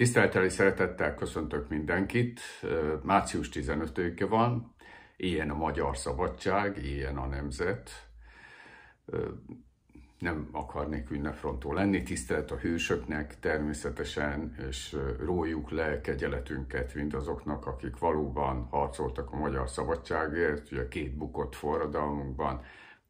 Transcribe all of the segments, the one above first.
Tisztelettel szeretettel köszöntök mindenkit. Március 15-e van, ilyen a magyar szabadság, ilyen a nemzet. Nem akarnék ünnefrontó lenni, tisztelet a hősöknek természetesen, és rójuk le kegyeletünket mindazoknak, akik valóban harcoltak a magyar szabadságért, ugye két bukott forradalmunkban,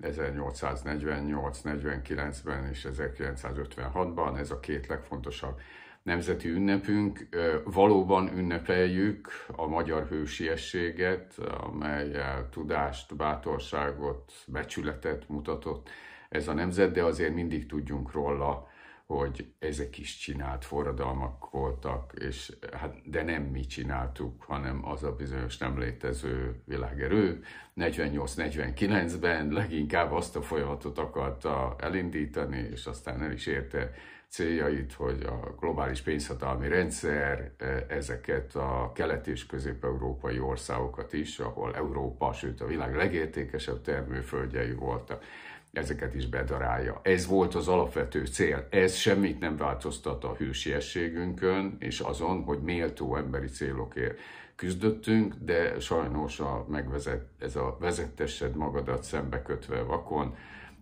1848-49-ben és 1956-ban, ez a két legfontosabb nemzeti ünnepünk. Valóban ünnepeljük a magyar hősiességet, amely tudást, bátorságot, becsületet mutatott ez a nemzet, de azért mindig tudjunk róla, hogy ezek is csinált forradalmak voltak, és, hát, de nem mi csináltuk, hanem az a bizonyos nem létező világerő. 48-49-ben leginkább azt a folyamatot akarta elindítani, és aztán el is érte céljait, hogy a globális pénzhatalmi rendszer e, ezeket a kelet- és közép-európai országokat is, ahol Európa, sőt a világ legértékesebb termőföldjei voltak, ezeket is bedarálja. Ez volt az alapvető cél. Ez semmit nem változtat a hűségességünkön, és azon, hogy méltó emberi célokért küzdöttünk, de sajnos a megvezet, ez a vezettessed magadat szembekötve vakon,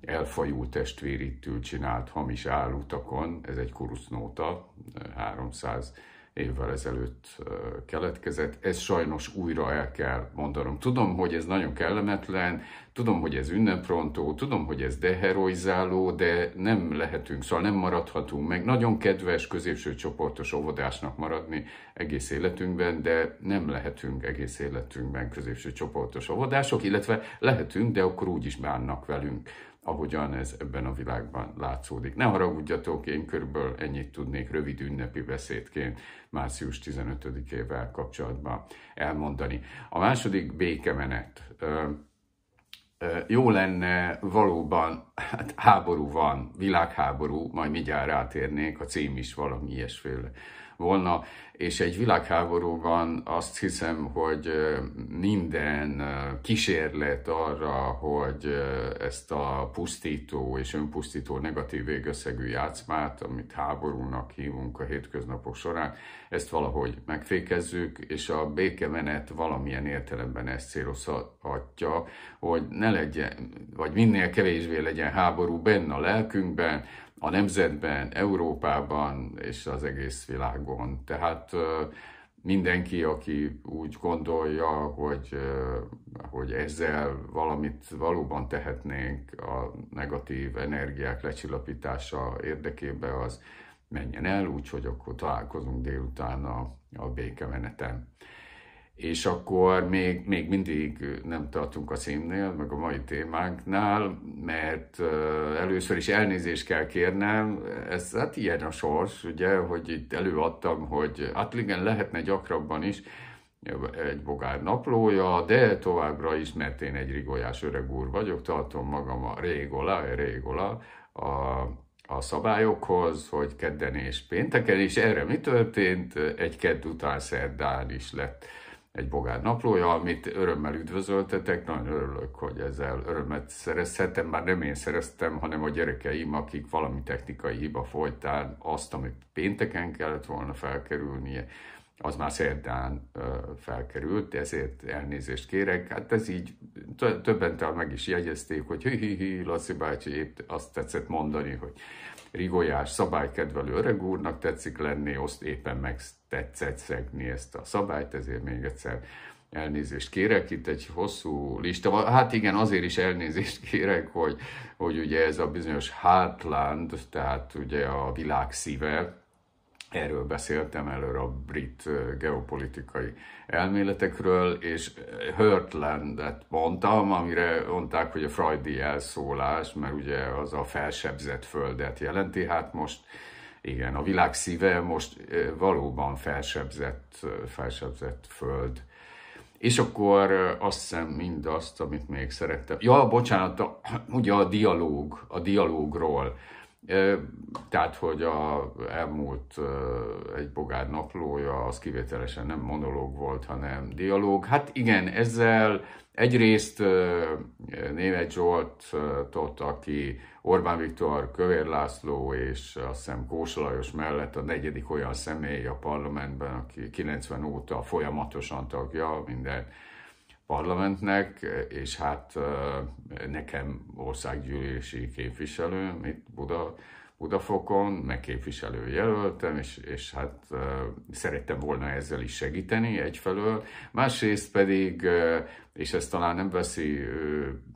elfajult testvérítől csinált hamis állutakon, ez egy kurusznóta, 300 évvel ezelőtt keletkezett. Ez sajnos újra el kell mondanom. Tudom, hogy ez nagyon kellemetlen, tudom, hogy ez ünneprontó, tudom, hogy ez deheroizáló, de nem lehetünk, szóval nem maradhatunk meg. Nagyon kedves középső csoportos óvodásnak maradni egész életünkben, de nem lehetünk egész életünkben középső csoportos óvodások, illetve lehetünk, de akkor úgy is bánnak velünk ahogyan ez ebben a világban látszódik. Ne haragudjatok, én körülbelül ennyit tudnék rövid ünnepi beszédként március 15-ével kapcsolatban elmondani. A második békemenet. Jó lenne valóban, hát háború van, világháború, majd mindjárt rátérnék, a cím is valami ilyesféle volna, és egy világháborúban azt hiszem, hogy minden kísérlet arra, hogy ezt a pusztító és önpusztító negatív végösszegű játszmát, amit háborúnak hívunk a hétköznapok során, ezt valahogy megfékezzük, és a békemenet valamilyen értelemben ezt célozhatja, hogy ne legyen, vagy minél kevésbé legyen háború benne a lelkünkben, a nemzetben, Európában és az egész világon. Tehát mindenki, aki úgy gondolja, hogy, hogy ezzel valamit valóban tehetnénk a negatív energiák lecsillapítása érdekében, az menjen el, úgyhogy akkor találkozunk délután a, a békemeneten és akkor még, még mindig nem tartunk a címnél, meg a mai témánknál, mert először is elnézést kell kérnem, ez hát ilyen a sors, ugye, hogy itt előadtam, hogy hát igen, lehetne gyakrabban is egy bogár naplója, de továbbra is, mert én egy rigolyás öreg úr vagyok, tartom magam a régola, régola, a a szabályokhoz, hogy kedden és pénteken, és erre mi történt? Egy kedd után szerdán is lett egy bogár naplója, amit örömmel üdvözöltetek, nagyon örülök, hogy ezzel örömet szerezhetem, bár nem én szereztem, hanem a gyerekeim, akik valami technikai hiba folytán azt, amit pénteken kellett volna felkerülnie, az már szerdán felkerült, ezért elnézést kérek. Hát ez így többen meg is jegyezték, hogy hi-hi-hi, Laci bácsi épp azt tetszett mondani, hogy rigolyás, szabálykedvelő öreg úrnak tetszik lenni, azt éppen meg tetszett szegni ezt a szabályt, ezért még egyszer elnézést kérek, itt egy hosszú lista van. Hát igen, azért is elnézést kérek, hogy, hogy ugye ez a bizonyos Heartland, tehát ugye a világ szíve, Erről beszéltem előre a brit geopolitikai elméletekről, és Hurtlandet mondtam, amire mondták, hogy a freudi elszólás, mert ugye az a felsebzett földet jelenti, hát most igen, a világ szíve most valóban felsebzett, felsebzett föld. És akkor azt hiszem mindazt, amit még szerettem. Ja, bocsánat, ugye a dialóg, a dialógról tehát, hogy a elmúlt egy bogár naplója, az kivételesen nem monológ volt, hanem dialóg. Hát igen, ezzel egyrészt Németh Zsoltot, aki Orbán Viktor, Kövér László és azt hiszem Kósa Lajos mellett a negyedik olyan személy a parlamentben, aki 90 óta folyamatosan tagja minden parlamentnek, és hát nekem országgyűlési képviselő, itt Buda, Budafokon, meg jelöltem és, és hát szerettem volna ezzel is segíteni egyfelől, másrészt pedig, és ezt talán nem veszi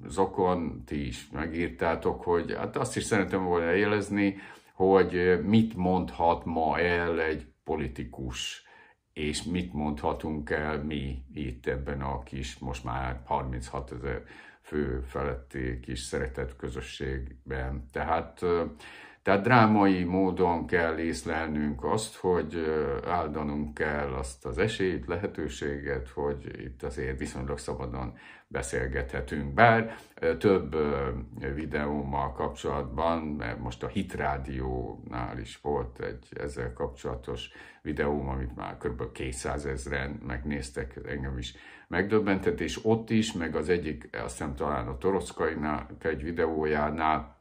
zokon, ti is megírtátok, hogy hát azt is szerettem volna jelezni, hogy mit mondhat ma el egy politikus és mit mondhatunk el mi itt ebben a kis, most már 36 ezer fő feletti kis szeretett közösségben. Tehát tehát drámai módon kell észlelnünk azt, hogy áldanunk kell azt az esélyt, lehetőséget, hogy itt azért viszonylag szabadon beszélgethetünk. Bár több videómmal kapcsolatban, mert most a Hit Rádiónál is volt egy ezzel kapcsolatos videóm, amit már kb. 200 ezeren megnéztek, engem is megdöbbentett, és ott is, meg az egyik, azt hiszem talán a Toroszkainak egy videójánál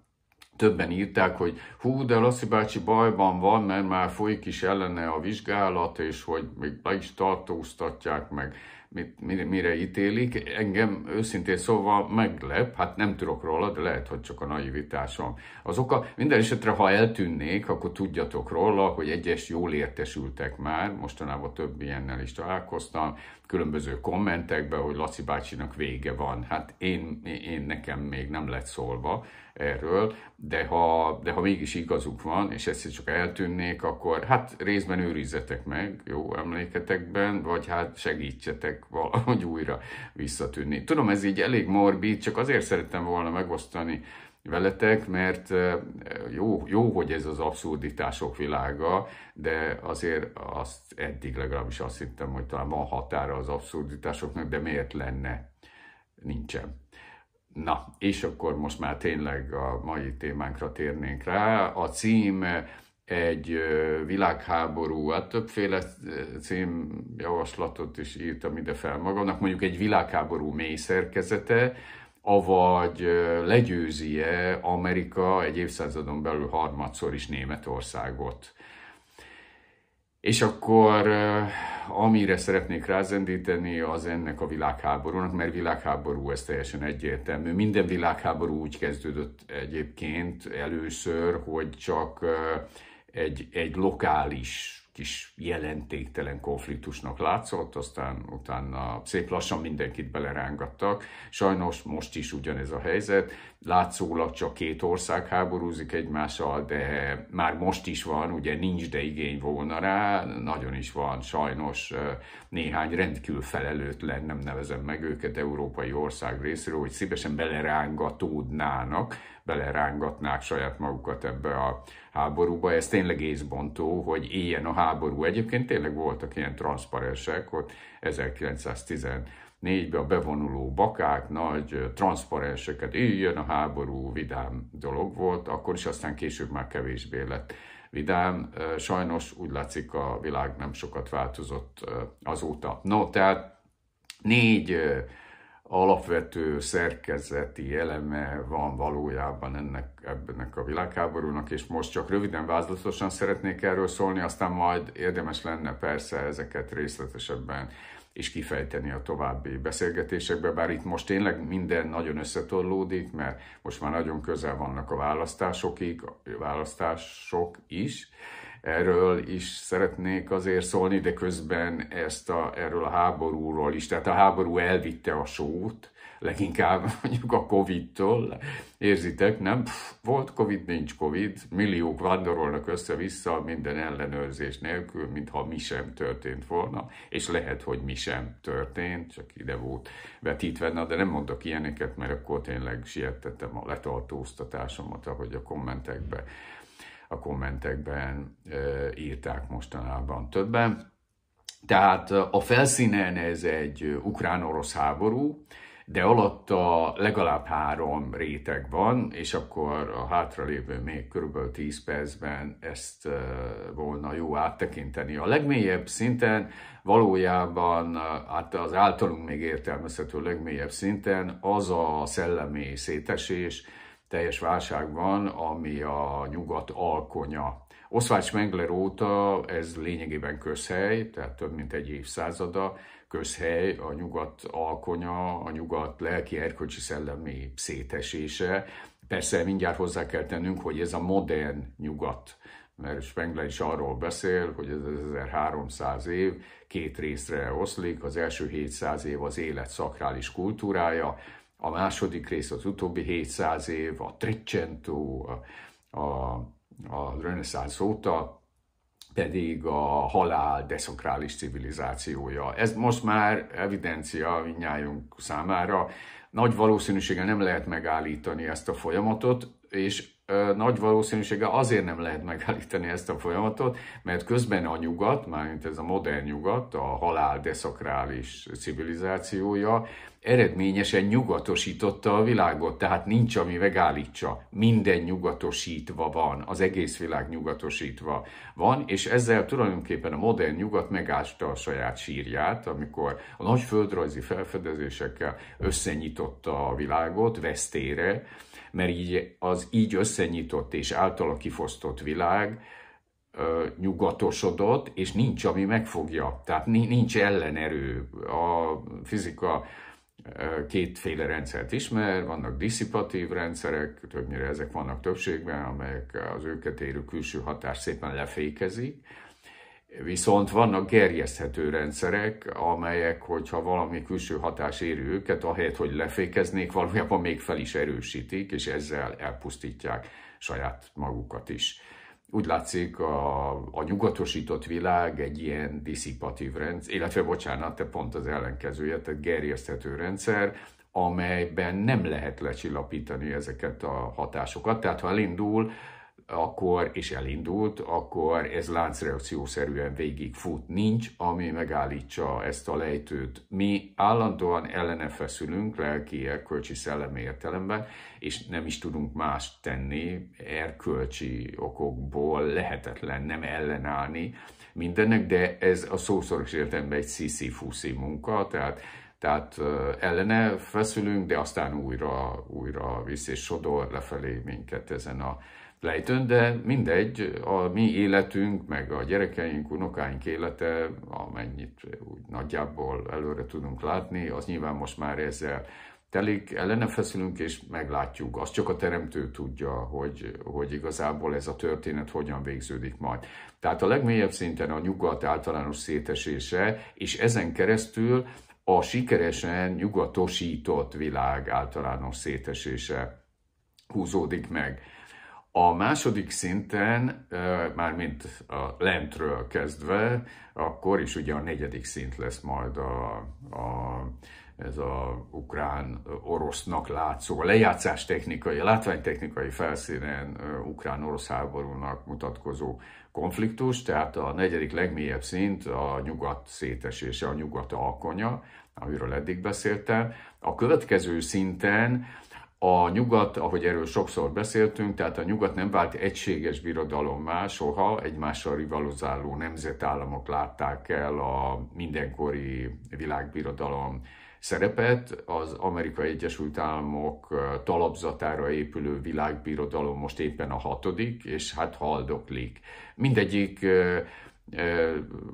többen írták, hogy hú, de Laci bácsi bajban van, mert már folyik is ellene a vizsgálat, és hogy még le is tartóztatják meg, mit, mire, mire ítélik. Engem őszintén szóval meglep, hát nem tudok róla, de lehet, hogy csak a naivitásom. Az oka, minden esetre, ha eltűnnék, akkor tudjatok róla, hogy egyes jól értesültek már, mostanában több ilyennel is találkoztam, különböző kommentekben, hogy Laci bácsinak vége van. Hát én, én nekem még nem lett szólva, erről, de ha, de ha mégis igazuk van, és ezt csak eltűnnék, akkor hát részben őrizzetek meg jó emléketekben, vagy hát segítsetek valahogy újra visszatűnni. Tudom, ez így elég morbid, csak azért szerettem volna megosztani veletek, mert jó, jó, hogy ez az abszurditások világa, de azért azt eddig legalábbis azt hittem, hogy talán van határa az abszurditásoknak, de miért lenne? Nincsen. Na, és akkor most már tényleg a mai témánkra térnénk rá. A cím egy világháború, hát többféle címjavaslatot is írtam ide fel magamnak, mondjuk egy világháború mély szerkezete, avagy legyőzi-e Amerika egy évszázadon belül harmadszor is Németországot. És akkor amire szeretnék rázendíteni, az ennek a világháborúnak, mert világháború ez teljesen egyértelmű. Minden világháború úgy kezdődött egyébként először, hogy csak egy, egy lokális kis jelentéktelen konfliktusnak látszott, aztán utána szép lassan mindenkit belerángattak. Sajnos most is ugyanez a helyzet. Látszólag csak két ország háborúzik egymással, de már most is van, ugye nincs de igény volna rá, nagyon is van sajnos néhány rendkívül felelőtlen, nem nevezem meg őket, európai ország részéről, hogy szívesen belerángatódnának belerángatnák saját magukat ebbe a háborúba. Ez tényleg észbontó, hogy éljen a háború. Egyébként tényleg voltak ilyen transzparensek, ott 1910 négybe a bevonuló bakák nagy transzparenseket, üljön a háború, vidám dolog volt, akkor is aztán később már kevésbé lett vidám. Sajnos úgy látszik a világ nem sokat változott azóta. No, tehát négy alapvető szerkezeti eleme van valójában ennek, ebbenek a világháborúnak, és most csak röviden vázlatosan szeretnék erről szólni, aztán majd érdemes lenne persze ezeket részletesebben és kifejteni a további beszélgetésekbe, bár itt most tényleg minden nagyon összetorlódik, mert most már nagyon közel vannak a választásokig, a választások is, erről is szeretnék azért szólni, de közben ezt a, erről a háborúról is, tehát a háború elvitte a sót, leginkább mondjuk a Covid-tól, érzitek, nem? Pff, volt Covid, nincs Covid, milliók vándorolnak össze-vissza minden ellenőrzés nélkül, mintha mi sem történt volna, és lehet, hogy mi sem történt, csak ide volt vetítve, na de nem mondok ilyeneket, mert akkor tényleg sietettem a letartóztatásomat, ahogy a kommentekbe a kommentekben írták mostanában többen. Tehát a felszínen ez egy ukrán-orosz háború, de alatta legalább három réteg van, és akkor a hátralévő még kb. 10 percben ezt volna jó áttekinteni. A legmélyebb szinten valójában, hát az általunk még értelmezhető legmélyebb szinten az a szellemi szétesés, teljes válság van, ami a nyugat alkonya. Oswald Schmengler óta ez lényegében közhely, tehát több mint egy évszázada közhely, a nyugat alkonya, a nyugat lelki, erkölcsi, szellemi szétesése. Persze mindjárt hozzá kell tennünk, hogy ez a modern nyugat, mert Spengler is arról beszél, hogy ez 1300 év két részre oszlik, az első 700 év az élet szakrális kultúrája, a második rész, az utóbbi 700 év, a Trecento, a, a, a reneszánsz óta, pedig a halál deszokrális civilizációja. Ez most már evidencia minnyájunk számára. Nagy valószínűséggel nem lehet megállítani ezt a folyamatot, és ö, nagy valószínűséggel azért nem lehet megállítani ezt a folyamatot, mert közben a nyugat, mármint ez a modern nyugat, a halál deszakrális civilizációja, eredményesen nyugatosította a világot, tehát nincs, ami megállítsa. Minden nyugatosítva van, az egész világ nyugatosítva van, és ezzel tulajdonképpen a modern nyugat megásta a saját sírját, amikor a nagy földrajzi felfedezésekkel összenyitotta a világot vesztére, mert így az így összenyitott és általa kifosztott világ nyugatosodott, és nincs, ami megfogja. Tehát nincs ellenerő. A fizika kétféle rendszert ismer, vannak dissipatív rendszerek, többnyire ezek vannak többségben, amelyek az őket érő külső hatást szépen lefékezik, Viszont vannak gerjeszthető rendszerek, amelyek, hogyha valami külső hatás éri őket, ahelyett, hogy lefékeznék, valójában még fel is erősítik, és ezzel elpusztítják saját magukat is úgy látszik a, a nyugatosított világ egy ilyen diszipatív rendszer, illetve bocsánat, te pont az ellenkezője, tehát gerjeszthető rendszer, amelyben nem lehet lecsillapítani ezeket a hatásokat. Tehát ha elindul, akkor, és elindult, akkor ez láncreakciószerűen fut, Nincs, ami megállítsa ezt a lejtőt. Mi állandóan ellene feszülünk lelki, erkölcsi, szellemi értelemben, és nem is tudunk más tenni erkölcsi okokból, lehetetlen nem ellenállni mindennek, de ez a szószoros értelemben egy sziszi-fuszi munka, tehát tehát ellene feszülünk, de aztán újra, újra visz és sodor lefelé minket ezen a lejtőn, de mindegy, a mi életünk, meg a gyerekeink, unokáink élete, amennyit úgy nagyjából előre tudunk látni, az nyilván most már ezzel telik, ellene feszülünk és meglátjuk. Azt csak a teremtő tudja, hogy, hogy igazából ez a történet hogyan végződik majd. Tehát a legmélyebb szinten a nyugat általános szétesése, és ezen keresztül a sikeresen nyugatosított világ általános szétesése húzódik meg. A második szinten, mármint a lentről kezdve, akkor is ugye a negyedik szint lesz majd a, a ez a ukrán orosznak látszó, a lejátszás technikai, a látványtechnikai felszínen ukrán-orosz háborúnak mutatkozó konfliktus, tehát a negyedik legmélyebb szint a nyugat szétesése, a nyugat alkonya, amiről eddig beszéltem. A következő szinten a nyugat, ahogy erről sokszor beszéltünk, tehát a nyugat nem vált egységes birodalommá soha, egymással rivalizáló nemzetállamok látták el a mindenkori világbirodalom szerepet, az Amerikai Egyesült Államok talapzatára épülő világbirodalom most éppen a hatodik, és hát haldoklik. Mindegyik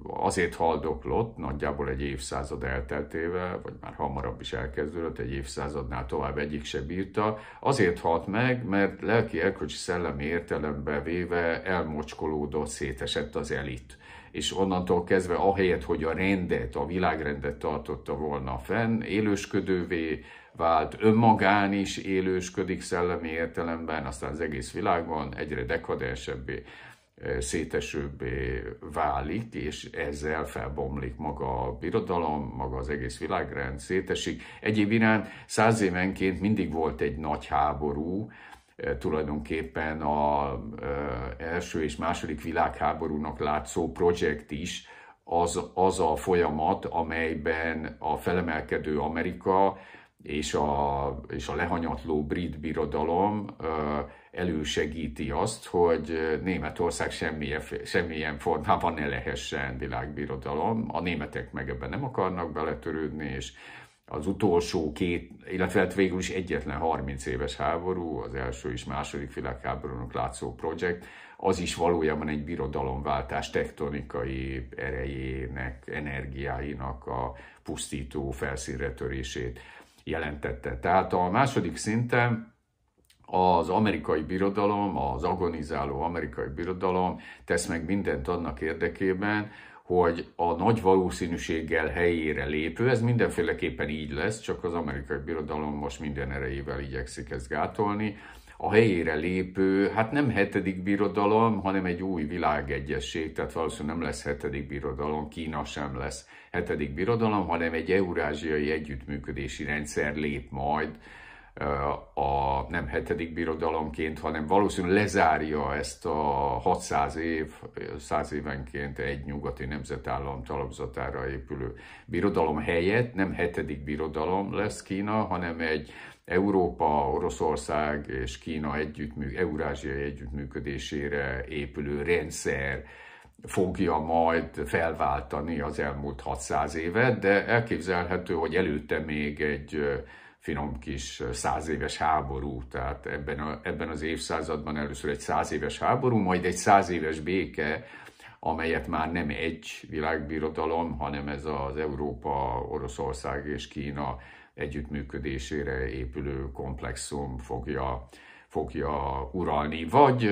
azért haldoklott nagyjából egy évszázad elteltével, vagy már hamarabb is elkezdődött, egy évszázadnál tovább egyik se bírta, azért halt meg, mert lelki elkölcsi szellemi értelembe véve elmocskolódott, szétesett az elit és onnantól kezdve ahelyett, hogy a rendet, a világrendet tartotta volna fenn, élősködővé vált, önmagán is élősködik szellemi értelemben, aztán az egész világban egyre dekadensebbé szétesőbbé válik, és ezzel felbomlik maga a birodalom, maga az egész világrend szétesik. Egyéb iránt száz évenként mindig volt egy nagy háború, tulajdonképpen az első és második világháborúnak látszó projekt is, az, az a folyamat, amelyben a felemelkedő Amerika és a, és a lehanyatló brit birodalom elősegíti azt, hogy Németország semmilyen, semmilyen formában ne lehessen világbirodalom. A németek meg ebben nem akarnak beletörődni, és az utolsó két, illetve hát végül is egyetlen 30 éves háború, az első és második világháborúnak látszó projekt, az is valójában egy birodalomváltás tektonikai erejének, energiáinak a pusztító felszínre törését jelentette. Tehát a második szinten az amerikai birodalom, az agonizáló amerikai birodalom tesz meg mindent annak érdekében, hogy a nagy valószínűséggel helyére lépő, ez mindenféleképpen így lesz, csak az amerikai birodalom most minden erejével igyekszik ezt gátolni, a helyére lépő, hát nem hetedik birodalom, hanem egy új világegyesség, tehát valószínűleg nem lesz hetedik birodalom, Kína sem lesz hetedik birodalom, hanem egy eurázsiai együttműködési rendszer lép majd a nem hetedik birodalomként, hanem valószínűleg lezárja ezt a 600 év, 100 évenként egy nyugati nemzetállam talapzatára épülő birodalom helyett nem hetedik birodalom lesz Kína, hanem egy Európa, Oroszország és Kína együttmű, eurázsiai együttműködésére épülő rendszer, fogja majd felváltani az elmúlt 600 évet, de elképzelhető, hogy előtte még egy finom kis száz éves háború, tehát ebben, a, ebben az évszázadban először egy száz éves háború, majd egy száz éves béke, amelyet már nem egy világbirodalom, hanem ez az Európa, Oroszország és Kína együttműködésére épülő komplexum fogja fogja uralni, vagy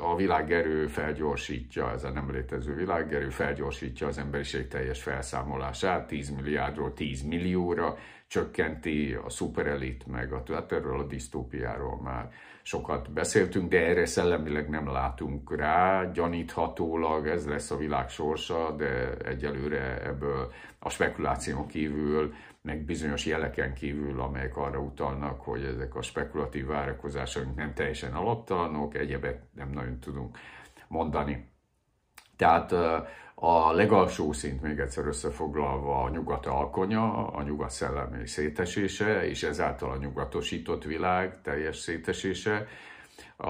a világerő felgyorsítja, ez a nem létező világerő felgyorsítja az emberiség teljes felszámolását, 10 milliárdról 10 millióra csökkenti a szuperelit meg, a, hát erről a disztópiáról már sokat beszéltünk, de erre szellemileg nem látunk rá, gyaníthatólag ez lesz a világ sorsa, de egyelőre ebből a spekuláción kívül meg bizonyos jeleken kívül, amelyek arra utalnak, hogy ezek a spekulatív várakozások nem teljesen alaptalanok, egyebet nem nagyon tudunk mondani. Tehát a legalsó szint, még egyszer összefoglalva, a nyugat alkonya, a nyugat szellemi szétesése, és ezáltal a nyugatosított világ teljes szétesése, a,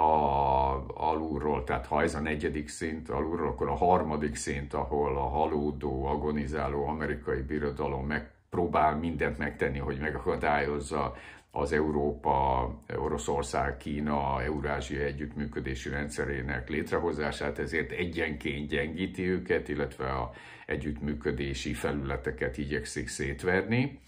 alulról, tehát ha ez a negyedik szint alulról, akkor a harmadik szint, ahol a halódó, agonizáló amerikai birodalom meg próbál mindent megtenni, hogy megakadályozza az Európa, Oroszország, Kína, Eurázsia együttműködési rendszerének létrehozását, ezért egyenként gyengíti őket, illetve a együttműködési felületeket igyekszik szétverni.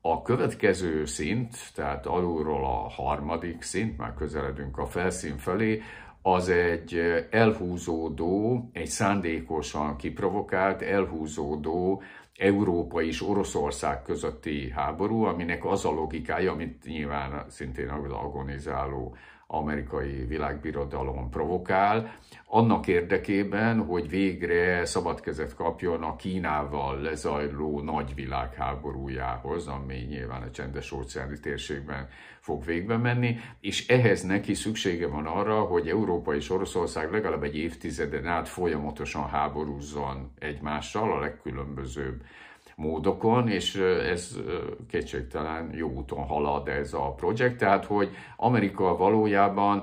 A következő szint, tehát alulról a harmadik szint, már közeledünk a felszín felé, az egy elhúzódó, egy szándékosan kiprovokált, elhúzódó Európa és Oroszország közötti háború, aminek az a logikája, amit nyilván szintén az agonizáló amerikai világbirodalom provokál, annak érdekében, hogy végre szabad kezet kapjon a Kínával lezajló nagy világháborújához, ami nyilván a csendes óceáni térségben fog végbe menni, és ehhez neki szüksége van arra, hogy Európa és Oroszország legalább egy évtizeden át folyamatosan háborúzzon egymással a legkülönbözőbb módokon, és ez kétségtelen jó úton halad ez a projekt, tehát hogy Amerika valójában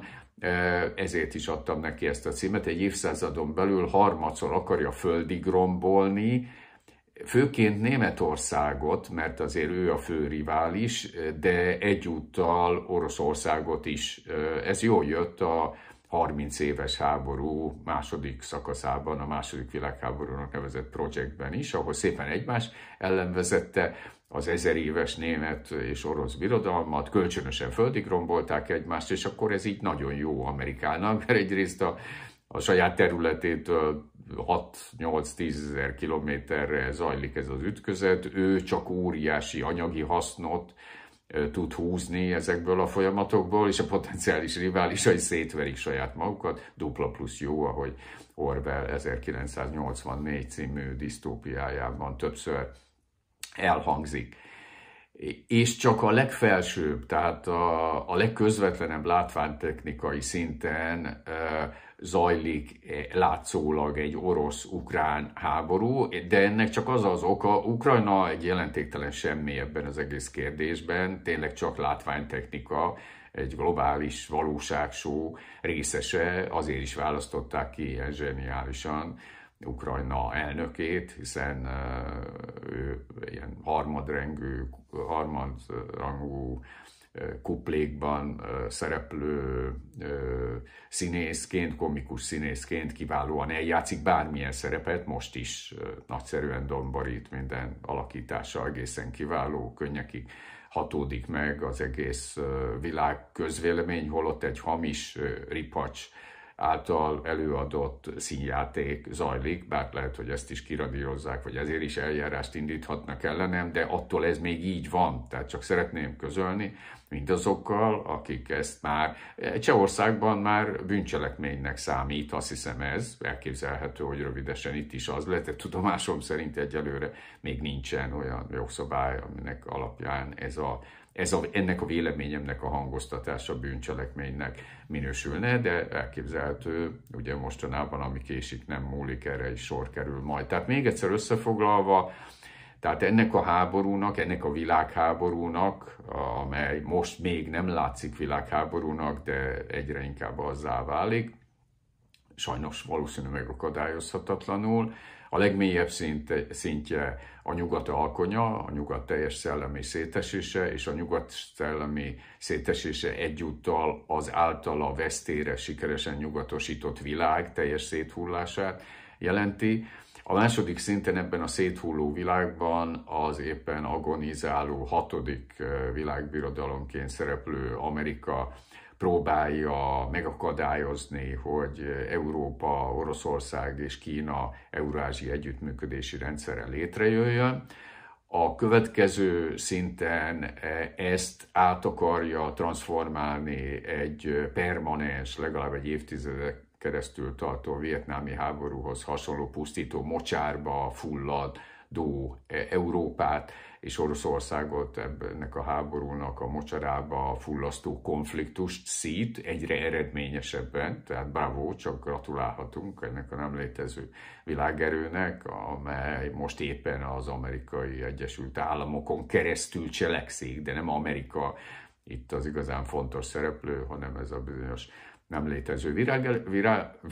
ezért is adtam neki ezt a címet, egy évszázadon belül harmadszor akarja földig rombolni, főként Németországot, mert azért ő a fő rivális, de egyúttal Oroszországot is. Ez jól jött a 30 éves háború második szakaszában, a második világháborúnak nevezett projektben is, ahol szépen egymás ellen vezette az ezer éves német és orosz birodalmat, kölcsönösen földig rombolták egymást, és akkor ez így nagyon jó Amerikának, mert egyrészt a, a saját területét 6-8-10 ezer kilométerre zajlik ez az ütközet, ő csak óriási anyagi hasznot, tud húzni ezekből a folyamatokból, és a potenciális riválisai szétverik saját magukat, dupla plusz jó, ahogy Orwell 1984 című disztópiájában többször elhangzik. És csak a legfelsőbb, tehát a, a legközvetlenebb látványtechnikai szinten zajlik eh, látszólag egy orosz-ukrán háború, de ennek csak az az oka, Ukrajna egy jelentéktelen semmi ebben az egész kérdésben, tényleg csak látványtechnika, egy globális valóságsó részese, azért is választották ki ilyen zseniálisan, Ukrajna elnökét, hiszen ő ilyen harmadrengű, harmadrangú kuplékban szereplő színészként, komikus színészként kiválóan eljátszik bármilyen szerepet, most is nagyszerűen domborít minden alakítása, egészen kiváló, könnyekig hatódik meg az egész világ közvélemény, holott egy hamis ripacs által előadott színjáték zajlik, bár lehet, hogy ezt is kiradírozzák, vagy ezért is eljárást indíthatnak ellenem, de attól ez még így van. Tehát csak szeretném közölni, mindazokkal, akik ezt már eh, Csehországban már bűncselekménynek számít, azt hiszem ez, elképzelhető, hogy rövidesen itt is az lett, tudomásom szerint egyelőre még nincsen olyan jogszabály, aminek alapján ez a ez a, ennek a véleményemnek a hangoztatása bűncselekménynek minősülne, de elképzelhető, ugye mostanában, ami késik, nem múlik, erre is sor kerül majd. Tehát még egyszer összefoglalva, tehát ennek a háborúnak, ennek a világháborúnak, amely most még nem látszik világháborúnak, de egyre inkább azzá válik, sajnos valószínűleg megakadályozhatatlanul, a legmélyebb szint, szintje a nyugat alkonya, a nyugat teljes szellemi szétesése, és a nyugat szellemi szétesése egyúttal az általa vesztére sikeresen nyugatosított világ teljes széthullását jelenti. A második szinten ebben a széthulló világban az éppen agonizáló hatodik világbirodalomként szereplő Amerika próbálja megakadályozni, hogy Európa, Oroszország és Kína eurázsi együttműködési rendszere létrejöjjön. A következő szinten e, ezt át akarja transformálni egy permanens, legalább egy évtizedek keresztül tartó vietnámi háborúhoz hasonló pusztító mocsárba fullad dó e, Európát, és Oroszországot ennek a háborúnak a mocsarába fullasztó konfliktust szít egyre eredményesebben, tehát bravo, csak gratulálhatunk ennek a nem létező világerőnek, amely most éppen az amerikai Egyesült Államokon keresztül cselekszik, de nem Amerika itt az igazán fontos szereplő, hanem ez a bizonyos nem létező virág,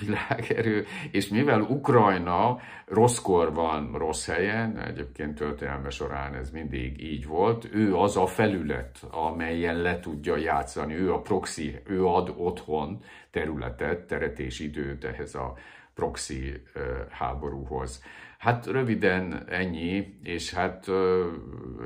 világerő, és mivel Ukrajna rosszkor van rossz helyen, egyébként történelme során ez mindig így volt, ő az a felület, amelyen le tudja játszani, ő a proxy, ő ad otthon területet, teret és időt ehhez a proxy háborúhoz. Hát röviden ennyi, és hát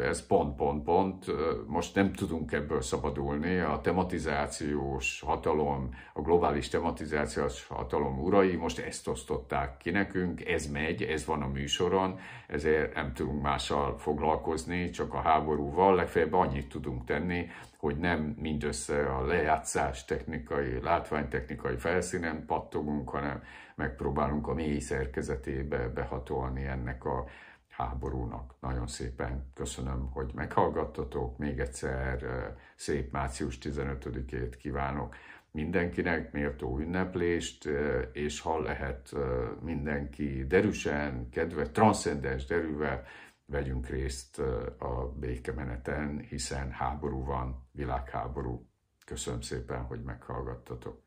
ez pont, pont, pont. Most nem tudunk ebből szabadulni. A tematizációs hatalom, a globális tematizációs hatalom urai most ezt osztották ki nekünk, ez megy, ez van a műsoron, ezért nem tudunk mással foglalkozni, csak a háborúval. Legfeljebb annyit tudunk tenni, hogy nem mindössze a lejátszás technikai, látványtechnikai felszínen pattogunk, hanem megpróbálunk a mély szerkezetébe behatolni ennek a háborúnak. Nagyon szépen köszönöm, hogy meghallgattatok. Még egyszer szép március 15-ét kívánok mindenkinek, méltó ünneplést, és ha lehet mindenki derűsen, kedve, transzcendens derűvel vegyünk részt a békemeneten, hiszen háború van, világháború. Köszönöm szépen, hogy meghallgattatok.